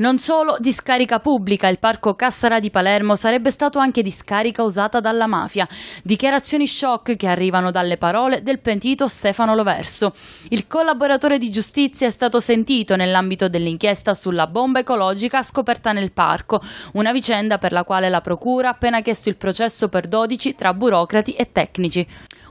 Non solo discarica pubblica, il parco Cassara di Palermo sarebbe stato anche discarica usata dalla mafia. Dichiarazioni shock che arrivano dalle parole del pentito Stefano Loverso. Il collaboratore di giustizia è stato sentito nell'ambito dell'inchiesta sulla bomba ecologica scoperta nel parco, una vicenda per la quale la procura ha appena chiesto il processo per 12 tra burocrati e tecnici.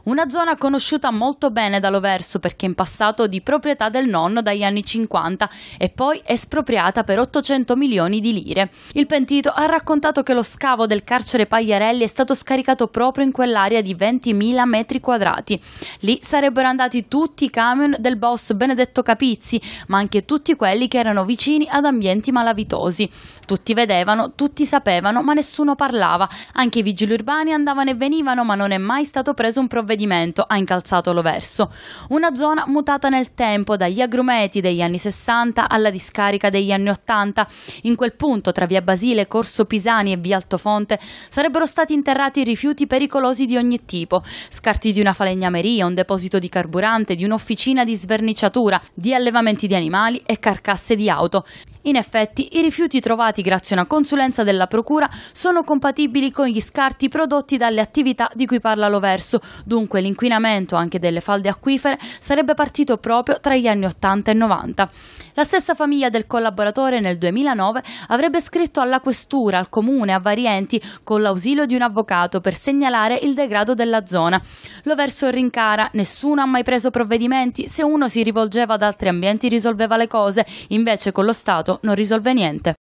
Una zona conosciuta molto bene da Loverso perché in passato di proprietà del nonno dagli anni 50 e poi espropriata per 8 800 milioni di lire. Il pentito ha raccontato che lo scavo del carcere Pagliarelli è stato scaricato proprio in quell'area di 20.000 metri quadrati. Lì sarebbero andati tutti i camion del boss Benedetto Capizzi, ma anche tutti quelli che erano vicini ad ambienti malavitosi. Tutti vedevano, tutti sapevano, ma nessuno parlava. Anche i vigili urbani andavano e venivano, ma non è mai stato preso un provvedimento, ha incalzato Loverso. Una zona mutata nel tempo, dagli agrumeti degli anni 60 alla discarica degli anni 80 1980. In quel punto, tra via Basile, Corso Pisani e via Altofonte, sarebbero stati interrati rifiuti pericolosi di ogni tipo, scarti di una falegnameria, un deposito di carburante, di un'officina di sverniciatura, di allevamenti di animali e carcasse di auto. In effetti, i rifiuti trovati grazie a una consulenza della Procura sono compatibili con gli scarti prodotti dalle attività di cui parla Loverso, dunque l'inquinamento anche delle falde acquifere sarebbe partito proprio tra gli anni 80 e 90. La stessa famiglia del collaboratore nel 2009 avrebbe scritto alla questura, al comune, a varienti, con l'ausilio di un avvocato per segnalare il degrado della zona. Loverso rincara, nessuno ha mai preso provvedimenti, se uno si rivolgeva ad altri ambienti risolveva le cose, invece con lo Stato non risolve niente.